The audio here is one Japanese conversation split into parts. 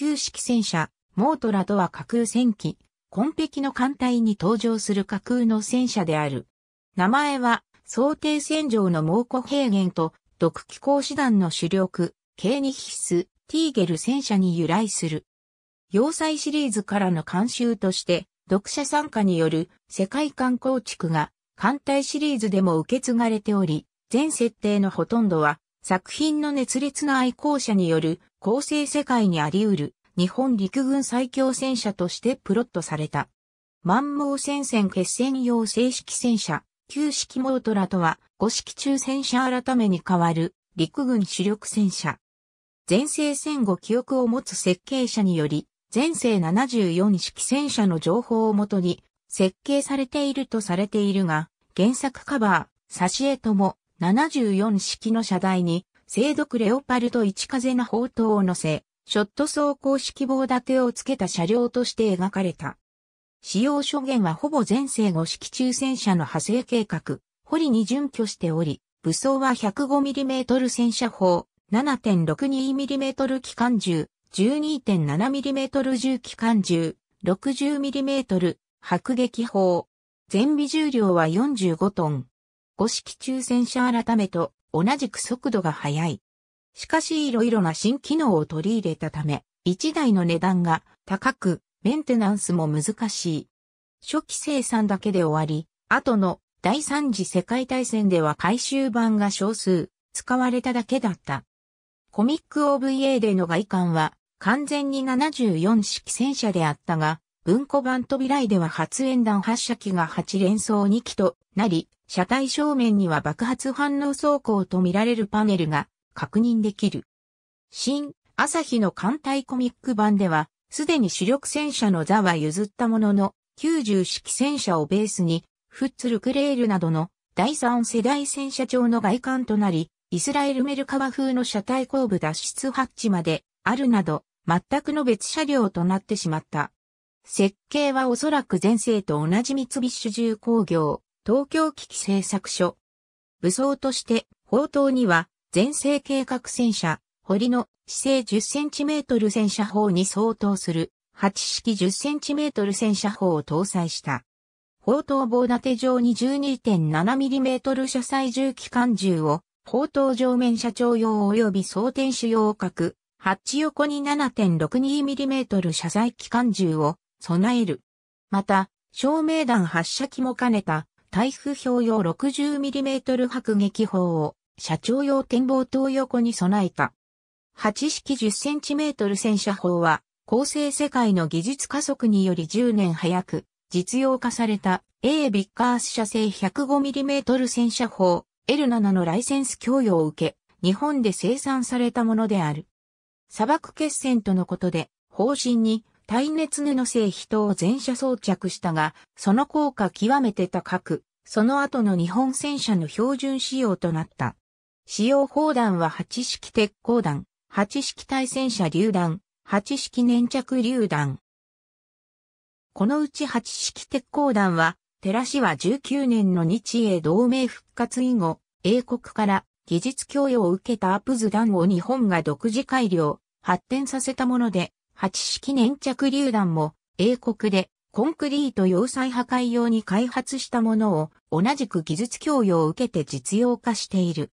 旧式戦車、モートラとは架空戦機、紺碧の艦隊に登場する架空の戦車である。名前は、想定戦場の猛虎平原と、毒気候師団の主力、ケーニヒス、ティーゲル戦車に由来する。要塞シリーズからの監修として、読者参加による世界観構築が、艦隊シリーズでも受け継がれており、全設定のほとんどは、作品の熱烈な愛好者による構成世界にあり得る日本陸軍最強戦車としてプロットされた。万毛戦線決戦用正式戦車、旧式モートラとは5式中戦車改めに変わる陸軍主力戦車。前世戦後記憶を持つ設計者により、前世74式戦車の情報をもとに設計されているとされているが、原作カバー、挿絵とも74式の車台に制読レオパルト1風な砲塔を乗せ、ショット走行式棒立てをつけた車両として描かれた。使用諸言はほぼ全生後式中戦車の派生計画、堀に準拠しており、武装は 105mm 戦車砲、7.62mm 機関銃、12.7mm 銃機関銃、60mm 迫撃砲。全備重量は45トン。5式中戦車改めと同じく速度が速い。しかし色々な新機能を取り入れたため、1台の値段が高く、メンテナンスも難しい。初期生産だけで終わり、後の第三次世界大戦では回収版が少数、使われただけだった。コミック OVA での外観は完全に74式戦車であったが、文庫版扉絵では発煙弾発射機が8連装2機となり、車体正面には爆発反応走行とみられるパネルが確認できる。新、朝日の艦隊コミック版では、すでに主力戦車の座は譲ったものの、90式戦車をベースに、フッツルクレールなどの第3世代戦車長の外観となり、イスラエルメルカワ風の車体後部脱出ハッチまであるなど、全くの別車両となってしまった。設計はおそらく前世と同じ三菱重工業、東京危機製作所。武装として、砲塔には、全盛計画戦車、堀の、姿勢 10cm 戦車砲に相当する、8式 10cm 戦車砲を搭載した。砲塔棒立て上に 12.7mm 車載重機関銃を、砲塔上面車長用及び装填手用をく、ハッチ横に 7.62mm 車載機関銃を備える。また、照明弾発射機も兼ねた台風標用 60mm 迫撃砲を社長用展望塔横に備えた。8式 10cm 戦車砲は、構成世界の技術加速により10年早く実用化された A ビッカース社製 105mm 戦車砲 L7 のライセンス供与を受け、日本で生産されたものである。砂漠決戦とのことで、方針に耐熱布製人を全車装着したが、その効果極めて高く、その後の日本戦車の標準仕様となった。使用砲弾は8式鉄鋼弾、8式対戦車榴弾、8式粘着榴弾。このうち8式鉄鋼弾は、寺氏は19年の日英同盟復活以後、英国から技術供与を受けたアプズ弾を日本が独自改良、発展させたもので、8式粘着榴弾も英国でコンクリート要塞破壊用に開発したものを同じく技術供与を受けて実用化している。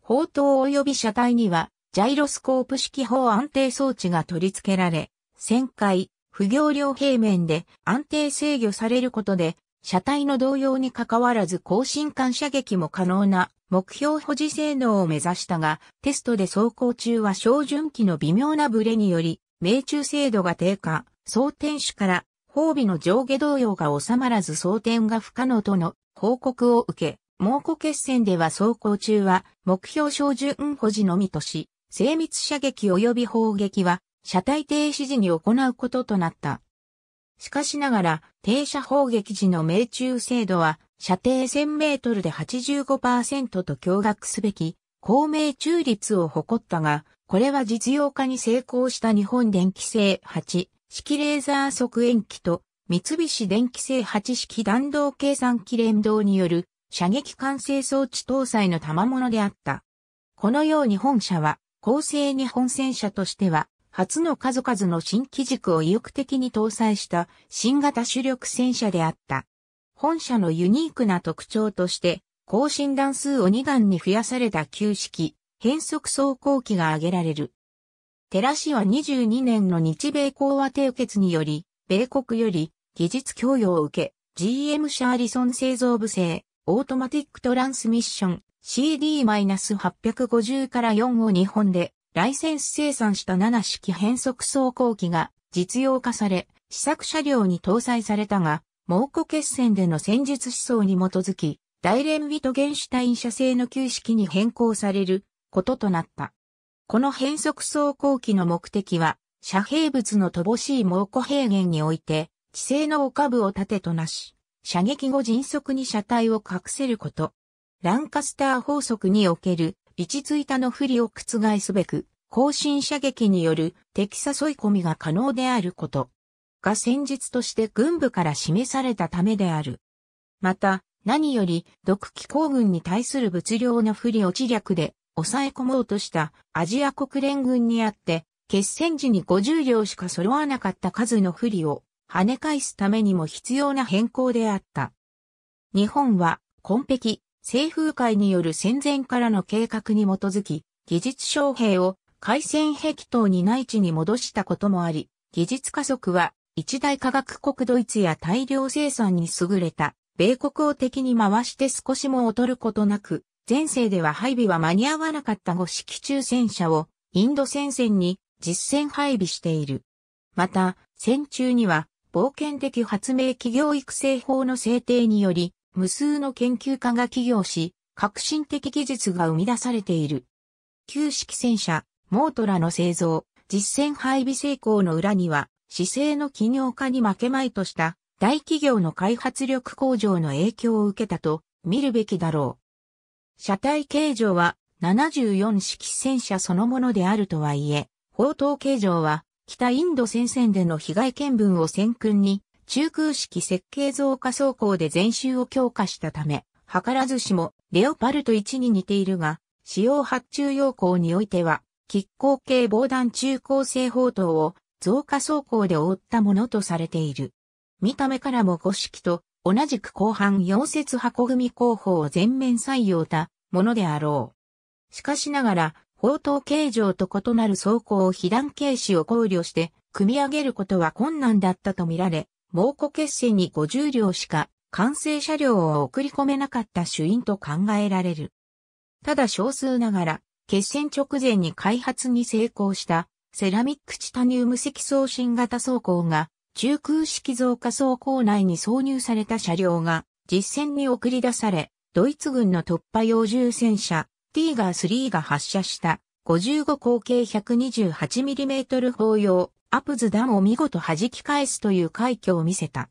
砲塔及び車体にはジャイロスコープ式砲安定装置が取り付けられ、旋回、不行量平面で安定制御されることで、車体の動揺に関わらず更新間射撃も可能な目標保持性能を目指したが、テストで走行中は照準器の微妙なブレにより、命中精度が低下、装填手から褒美の上下動揺が収まらず装填が不可能との報告を受け、猛虎決戦では走行中は目標照準保持のみとし、精密射撃及び砲撃は車体停止時に行うこととなった。しかしながら、停車砲撃時の命中精度は、射程1000メートルで85%と驚愕すべき、高命中率を誇ったが、これは実用化に成功した日本電気製8式レーザー測塩機と三菱電機製8式弾道計算機連動による射撃管制装置搭載の賜物であった。このように本社は、構成日本戦車としては、初の数々の新機軸を意欲的に搭載した新型主力戦車であった。本社のユニークな特徴として、更新段数を2段に増やされた旧式、変速走行機が挙げられる。テラ氏は22年の日米講和締結により、米国より技術供与を受け、GM シャーリソン製造部製、オートマティックトランスミッション CD-850 から4を日本でライセンス生産した7式変速走行機が実用化され、試作車両に搭載されたが、猛虎決戦での戦術思想に基づき、大連ィトゲンシュタイン社製の旧式に変更されることとなった。この変速走行機の目的は、遮蔽物の乏しい猛虎平原において、地勢の丘部を盾となし、射撃後迅速に車体を隠せること。ランカスター法則における、位置ついたの不利を覆すべく、後進射撃による敵誘い込みが可能であること。が戦術として軍部から示されたためである。また、何より、毒気候軍に対する物量の不利を知略で、抑え込もうとしたアジア国連軍にあって、決戦時に50両しか揃わなかった数の不利を跳ね返すためにも必要な変更であった。日本は、紺碧、西風会による戦前からの計画に基づき、技術将兵を海戦壁等に内地に戻したこともあり、技術加速は一大科学国ドイツや大量生産に優れた米国を敵に回して少しも劣ることなく前世では配備は間に合わなかった五式中戦車をインド戦線に実戦配備している。また、戦中には冒険的発明企業育成法の制定により、無数の研究家が起業し、革新的技術が生み出されている。旧式戦車、モートラの製造、実戦配備成功の裏には、姿勢の企業家に負けまいとした大企業の開発力向上の影響を受けたと見るべきだろう。車体形状は74式戦車そのものであるとはいえ、砲塔形状は北インド戦線での被害見分を先訓に中空式設計増加走行で全周を強化したため、図らずしもレオパルト1に似ているが、使用発注要項においては、喫抗系防弾中高性砲塔を増加走行で覆ったものとされている。見た目からも5式と同じく後半溶接箱組工法を全面採用たものであろう。しかしながら、砲塔形状と異なる装甲を被弾形式を考慮して、組み上げることは困難だったとみられ、猛虎決戦に50両しか完成車両を送り込めなかった主因と考えられる。ただ少数ながら、決戦直前に開発に成功したセラミックチタニウム積送信型装甲が中空式増加装甲内に挿入された車両が実戦に送り出され、ドイツ軍の突破用重戦車、ティーガー3が発射した55口径 128mm 砲用アプズダムを見事弾き返すという快挙を見せた。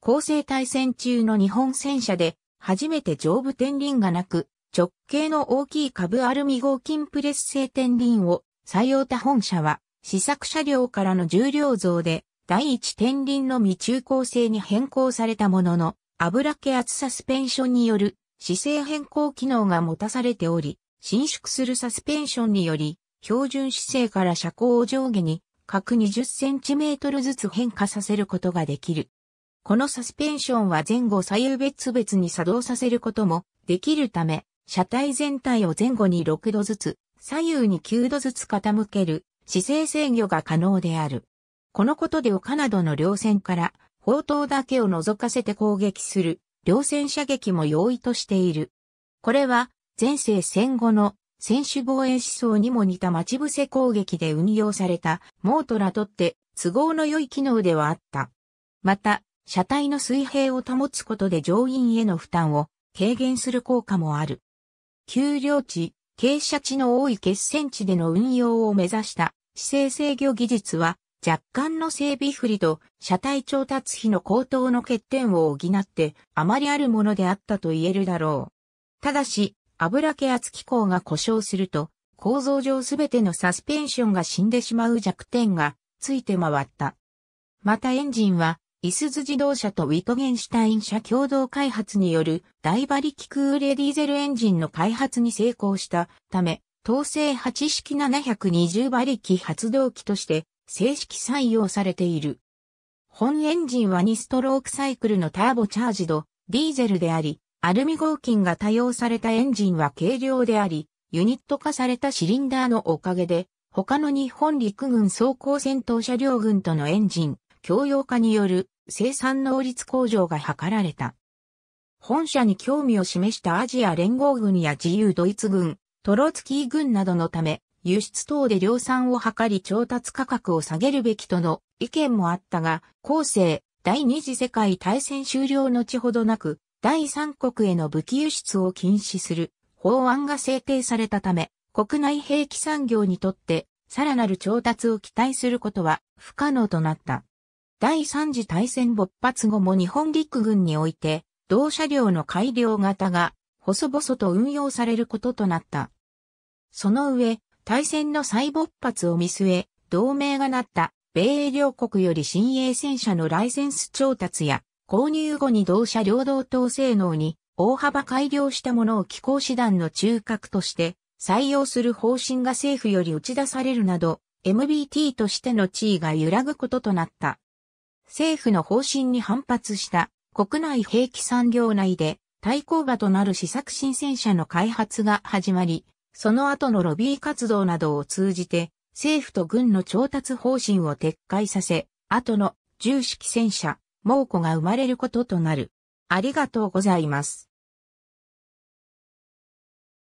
構成対戦中の日本戦車で初めて上部天輪がなく直径の大きい株アルミ合金プレス製天輪を採用た本社は試作車両からの重量増で第一天輪の未中高性に変更されたものの、油気圧サスペンションによる姿勢変更機能が持たされており、伸縮するサスペンションにより、標準姿勢から車高を上下に各 20cm ずつ変化させることができる。このサスペンションは前後左右別々に作動させることもできるため、車体全体を前後に6度ずつ、左右に9度ずつ傾ける姿勢制御が可能である。このことで岡などの稜線から砲塔だけを覗かせて攻撃する稜線射撃も容易としている。これは前世戦後の選手防衛思想にも似た待ち伏せ攻撃で運用されたモートラとって都合の良い機能ではあった。また、車体の水平を保つことで乗員への負担を軽減する効果もある。丘陵地、傾斜地の多い決戦地での運用を目指した姿勢制御技術は若干の整備不利と車体調達費の高騰の欠点を補ってあまりあるものであったと言えるだろう。ただし、油気圧機構が故障すると、構造上すべてのサスペンションが死んでしまう弱点がついて回った。またエンジンは、イスズ自動車とウィトゲンシュタイン社共同開発による大馬力空レディーゼルエンジンの開発に成功したため、統制8式720馬力発動機として正式採用されている。本エンジンは2ストロークサイクルのターボチャージド、ディーゼルであり、アルミ合金が多用されたエンジンは軽量であり、ユニット化されたシリンダーのおかげで、他の日本陸軍装甲戦闘車両軍とのエンジン、共用化による生産能率向上が図られた。本社に興味を示したアジア連合軍や自由ドイツ軍、トロツキー軍などのため、輸出等で量産を図り調達価格を下げるべきとの意見もあったが、後世、第二次世界大戦終了のちほどなく、第三国への武器輸出を禁止する法案が制定されたため、国内兵器産業にとってさらなる調達を期待することは不可能となった。第三次大戦勃発後も日本陸軍において、同車両の改良型が細々と運用されることとなった。その上、対戦の再勃発を見据え、同盟がなった米英両国より新鋭戦車のライセンス調達や、購入後に同社両同等性能に大幅改良したものを機構師団の中核として採用する方針が政府より打ち出されるなど、MBT としての地位が揺らぐこととなった。政府の方針に反発した国内兵器産業内で対抗馬となる試作新戦車の開発が始まり、その後のロビー活動などを通じて、政府と軍の調達方針を撤回させ、後の重式戦車、猛虎が生まれることとなる。ありがとうございます。